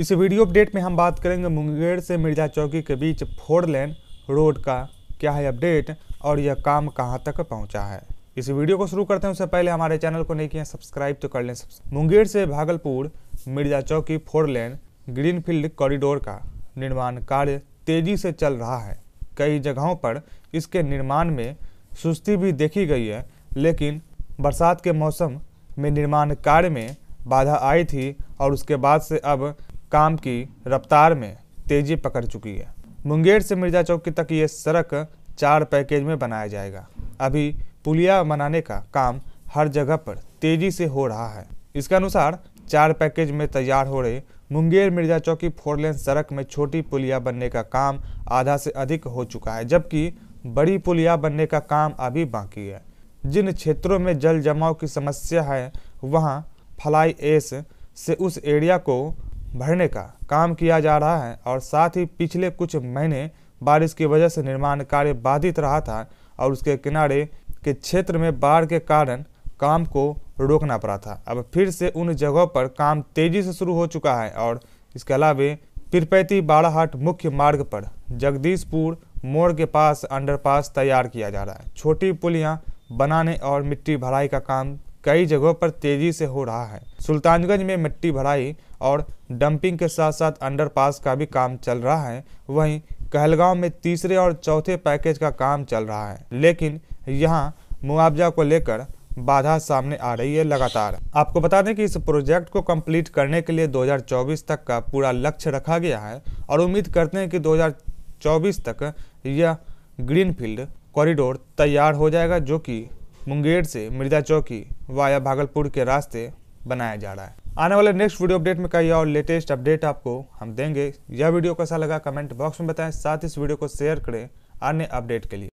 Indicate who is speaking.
Speaker 1: इस video update में हम बात करेंगे मुंगेर से मिर्जा चौकी के बीच फोर लेन रोड का क्या है अपडेट और यह काम कहां तक पहुंचा है इस वीडियो को शुरू करते हैं उससे पहले हमारे चैनल को नहीं किया सब्सक्राइब तो कर लें मुंगेर से भागलपुर मिर्जा चौकी फोर लेन ग्रीनफील्ड कॉरिडोर का निर्माण कार्य तेजी से चल रहा है कई जगहों पर इसके निर्माण में सुस्ती भी देखी गई है लेकिन बरसात के मौसम में निर्माण कार्य में बाधा आई थी और उसके बाद से अब काम की रफ्तार में तेजी पकड़ चुकी है मुंगेर से मिर्जा चौकी तक ये सड़क चार पैकेज में बनाया जाएगा अभी पुलिया बनाने का काम हर जगह पर तेजी से हो रहा है इसके अनुसार चार पैकेज में तैयार हो रहे मुंगेर मिर्जा चौकी फोर लेन सड़क में छोटी पुलिया बनने का काम आधा से अधिक हो चुका है जबकि बड़ी पुलिया बनने का काम अभी बाकी है जिन क्षेत्रों में जल जमाव की समस्या है वहाँ फ्लाई एस से उस एरिया को भरने का काम किया जा रहा है और साथ ही पिछले कुछ महीने बारिश की वजह से निर्माण कार्य बाधित रहा था और उसके किनारे के क्षेत्र में बाढ़ के कारण काम को रोकना पड़ा था अब फिर से उन जगहों पर काम तेजी से शुरू हो चुका है और इसके अलावे पिरपैती बाड़ाहाट मुख्य मार्ग पर जगदीशपुर मोड़ के पास अंडरपास तैयार किया जा रहा है छोटी पुलियाँ बनाने और मिट्टी भराई का काम कई जगहों पर तेजी से हो रहा है सुल्तानगंज में मिट्टी भराई और डंपिंग के साथ साथ अंडरपास का भी काम चल रहा है वहीं कहलगांव में तीसरे और चौथे पैकेज का काम चल रहा है लेकिन यहाँ मुआवजा को लेकर बाधा सामने आ रही है लगातार आपको बता दें कि इस प्रोजेक्ट को कंप्लीट करने के लिए 2024 तक का पूरा लक्ष्य रखा गया है और उम्मीद करते हैं कि 2024 तक यह ग्रीनफील्ड कॉरिडोर तैयार हो जाएगा जो कि मुंगेर से मिर्जा चौकी वाया भागलपुर के रास्ते बनाया जा रहा है आने वाले नेक्स्ट वीडियो अपडेट में कई और लेटेस्ट अपडेट आपको हम देंगे यह वीडियो कैसा लगा कमेंट बॉक्स में बताएं साथ इस वीडियो को शेयर करें अन्य अपडेट के लिए